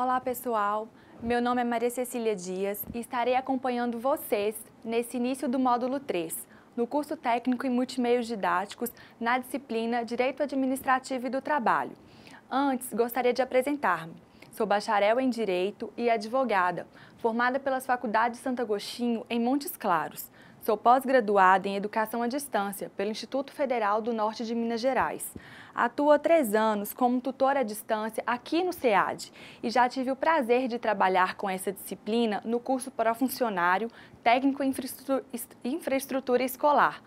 Olá, pessoal. Meu nome é Maria Cecília Dias e estarei acompanhando vocês nesse início do módulo 3, no curso técnico em multimeios didáticos na disciplina Direito Administrativo e do Trabalho. Antes, gostaria de apresentar-me. Sou bacharel em Direito e advogada, formada pelas faculdades Santo Agostinho em Montes Claros. Sou pós-graduada em Educação à Distância pelo Instituto Federal do Norte de Minas Gerais. Atuo há três anos como tutora à distância aqui no SEAD e já tive o prazer de trabalhar com essa disciplina no curso para funcionário técnico em infraestrutura escolar.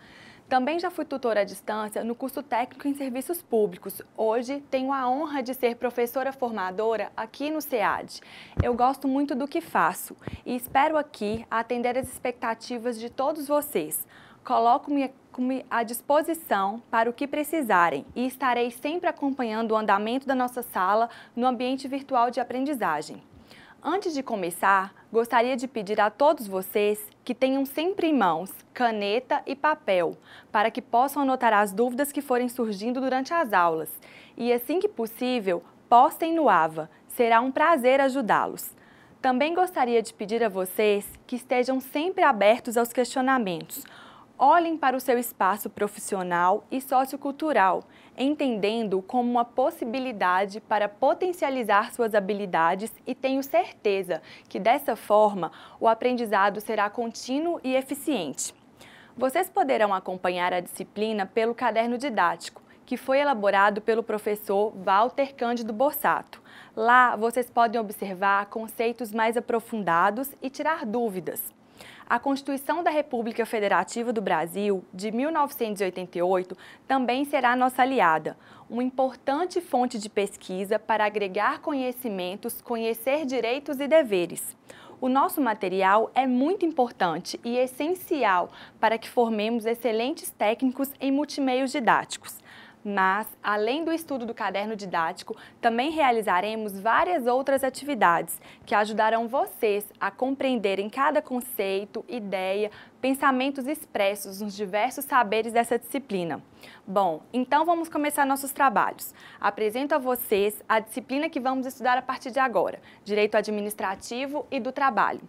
Também já fui tutora à distância no curso técnico em serviços públicos. Hoje tenho a honra de ser professora formadora aqui no SEAD. Eu gosto muito do que faço e espero aqui atender as expectativas de todos vocês. Coloco-me coloco-me à disposição para o que precisarem e estarei sempre acompanhando o andamento da nossa sala no ambiente virtual de aprendizagem. Antes de começar, gostaria de pedir a todos vocês que tenham sempre em mãos caneta e papel, para que possam anotar as dúvidas que forem surgindo durante as aulas. E assim que possível, postem no AVA, será um prazer ajudá-los. Também gostaria de pedir a vocês que estejam sempre abertos aos questionamentos, Olhem para o seu espaço profissional e sociocultural, entendendo como uma possibilidade para potencializar suas habilidades e tenho certeza que dessa forma o aprendizado será contínuo e eficiente. Vocês poderão acompanhar a disciplina pelo caderno didático, que foi elaborado pelo professor Walter Cândido Borsato. Lá vocês podem observar conceitos mais aprofundados e tirar dúvidas. A Constituição da República Federativa do Brasil, de 1988, também será nossa aliada, uma importante fonte de pesquisa para agregar conhecimentos, conhecer direitos e deveres. O nosso material é muito importante e essencial para que formemos excelentes técnicos em multimeios didáticos mas, além do estudo do caderno didático, também realizaremos várias outras atividades que ajudarão vocês a compreenderem cada conceito, ideia, pensamentos expressos nos diversos saberes dessa disciplina. Bom, então vamos começar nossos trabalhos. Apresento a vocês a disciplina que vamos estudar a partir de agora, Direito Administrativo e do Trabalho.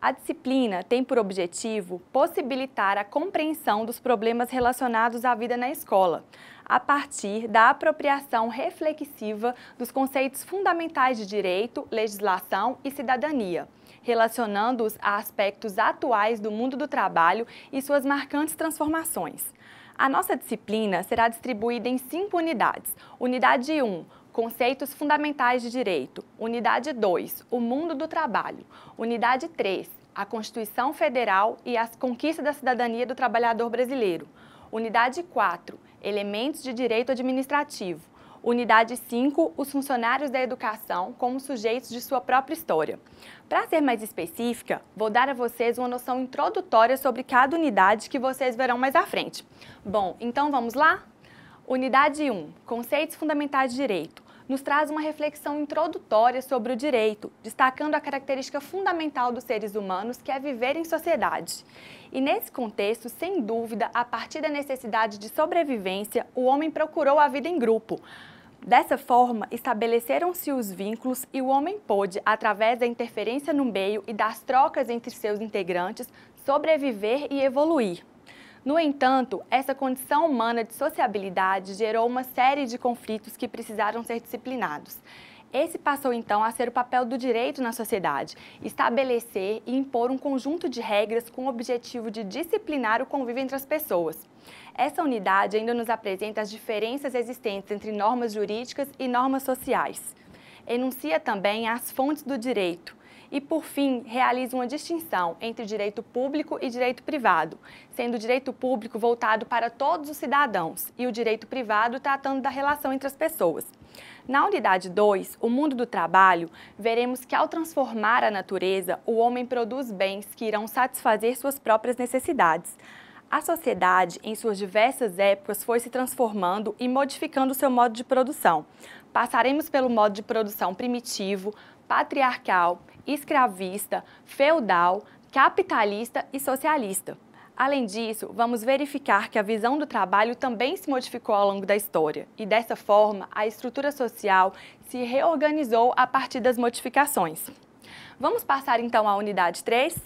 A disciplina tem por objetivo possibilitar a compreensão dos problemas relacionados à vida na escola, a partir da apropriação reflexiva dos conceitos fundamentais de direito, legislação e cidadania, relacionando-os a aspectos atuais do mundo do trabalho e suas marcantes transformações. A nossa disciplina será distribuída em cinco unidades. Unidade 1, Conceitos Fundamentais de Direito, Unidade 2, O Mundo do Trabalho, Unidade 3, A Constituição Federal e as Conquistas da Cidadania do Trabalhador Brasileiro, Unidade 4, Elementos de Direito Administrativo, Unidade 5, os funcionários da educação como sujeitos de sua própria história. Para ser mais específica, vou dar a vocês uma noção introdutória sobre cada unidade que vocês verão mais à frente. Bom, então vamos lá? Unidade 1, Conceitos Fundamentais de Direito nos traz uma reflexão introdutória sobre o direito, destacando a característica fundamental dos seres humanos, que é viver em sociedade. E nesse contexto, sem dúvida, a partir da necessidade de sobrevivência, o homem procurou a vida em grupo. Dessa forma, estabeleceram-se os vínculos e o homem pôde, através da interferência no meio e das trocas entre seus integrantes, sobreviver e evoluir. No entanto, essa condição humana de sociabilidade gerou uma série de conflitos que precisaram ser disciplinados. Esse passou então a ser o papel do direito na sociedade, estabelecer e impor um conjunto de regras com o objetivo de disciplinar o convívio entre as pessoas. Essa unidade ainda nos apresenta as diferenças existentes entre normas jurídicas e normas sociais enuncia também as fontes do direito e, por fim, realiza uma distinção entre direito público e direito privado, sendo o direito público voltado para todos os cidadãos e o direito privado tratando da relação entre as pessoas. Na unidade 2, o mundo do trabalho, veremos que ao transformar a natureza, o homem produz bens que irão satisfazer suas próprias necessidades. A sociedade, em suas diversas épocas, foi se transformando e modificando seu modo de produção. Passaremos pelo modo de produção primitivo, patriarcal, escravista, feudal, capitalista e socialista. Além disso, vamos verificar que a visão do trabalho também se modificou ao longo da história, e dessa forma, a estrutura social se reorganizou a partir das modificações. Vamos passar então à unidade 3?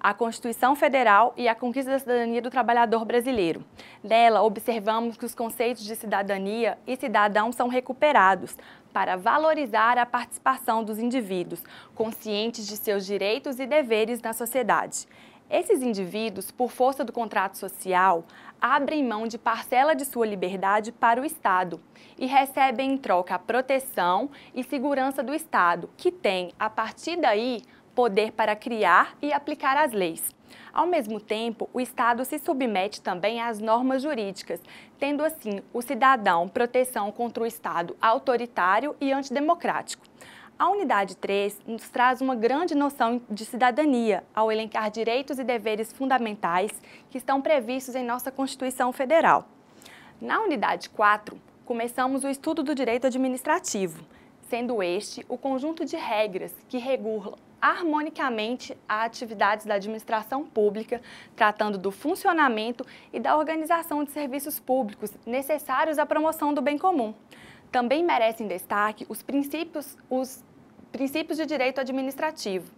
a Constituição Federal e a Conquista da Cidadania do Trabalhador Brasileiro. Nela, observamos que os conceitos de cidadania e cidadão são recuperados para valorizar a participação dos indivíduos, conscientes de seus direitos e deveres na sociedade. Esses indivíduos, por força do contrato social, abrem mão de parcela de sua liberdade para o Estado e recebem em troca a proteção e segurança do Estado, que tem, a partir daí, poder para criar e aplicar as leis. Ao mesmo tempo, o Estado se submete também às normas jurídicas, tendo assim o cidadão proteção contra o Estado autoritário e antidemocrático. A unidade 3 nos traz uma grande noção de cidadania ao elencar direitos e deveres fundamentais que estão previstos em nossa Constituição Federal. Na unidade 4, começamos o estudo do direito administrativo, sendo este o conjunto de regras que regulam harmonicamente a atividades da administração pública, tratando do funcionamento e da organização de serviços públicos necessários à promoção do bem comum. Também merecem destaque os princípios, os princípios de direito administrativo.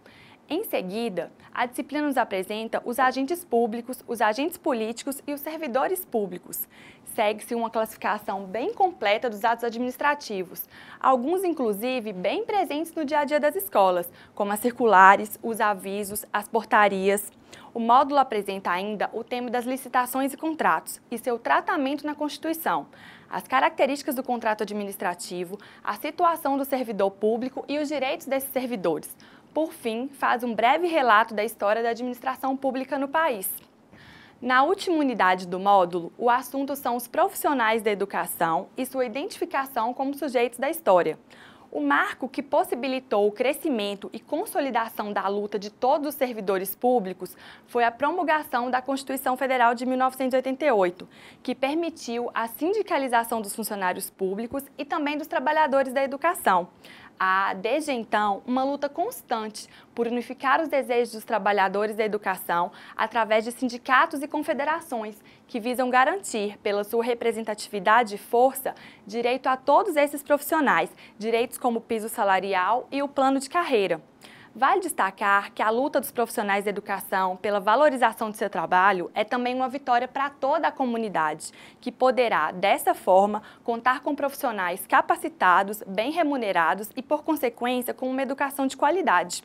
Em seguida, a disciplina nos apresenta os agentes públicos, os agentes políticos e os servidores públicos, segue-se uma classificação bem completa dos atos administrativos, alguns inclusive bem presentes no dia a dia das escolas, como as circulares, os avisos, as portarias. O módulo apresenta ainda o tema das licitações e contratos e seu tratamento na Constituição, as características do contrato administrativo, a situação do servidor público e os direitos desses servidores. Por fim, faz um breve relato da história da administração pública no país. Na última unidade do módulo, o assunto são os profissionais da educação e sua identificação como sujeitos da história. O marco que possibilitou o crescimento e consolidação da luta de todos os servidores públicos foi a promulgação da Constituição Federal de 1988, que permitiu a sindicalização dos funcionários públicos e também dos trabalhadores da educação há, desde então, uma luta constante por unificar os desejos dos trabalhadores da educação através de sindicatos e confederações que visam garantir, pela sua representatividade e força, direito a todos esses profissionais, direitos como o piso salarial e o plano de carreira. Vale destacar que a luta dos profissionais da educação pela valorização do seu trabalho é também uma vitória para toda a comunidade, que poderá, dessa forma, contar com profissionais capacitados, bem remunerados e, por consequência, com uma educação de qualidade.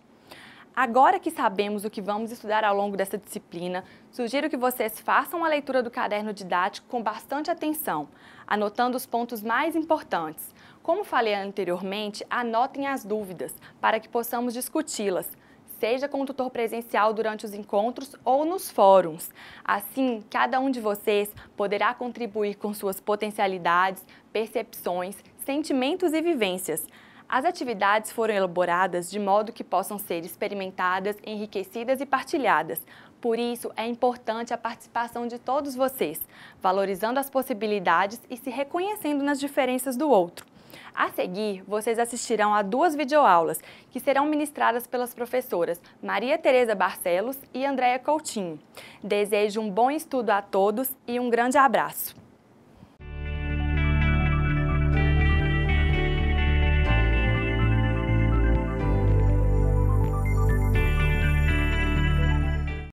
Agora que sabemos o que vamos estudar ao longo dessa disciplina, sugiro que vocês façam a leitura do caderno didático com bastante atenção, anotando os pontos mais importantes como falei anteriormente, anotem as dúvidas para que possamos discuti-las, seja com o tutor presencial durante os encontros ou nos fóruns. Assim, cada um de vocês poderá contribuir com suas potencialidades, percepções, sentimentos e vivências. As atividades foram elaboradas de modo que possam ser experimentadas, enriquecidas e partilhadas. Por isso, é importante a participação de todos vocês, valorizando as possibilidades e se reconhecendo nas diferenças do outro. A seguir, vocês assistirão a duas videoaulas que serão ministradas pelas professoras Maria Tereza Barcelos e Andréia Coutinho. Desejo um bom estudo a todos e um grande abraço.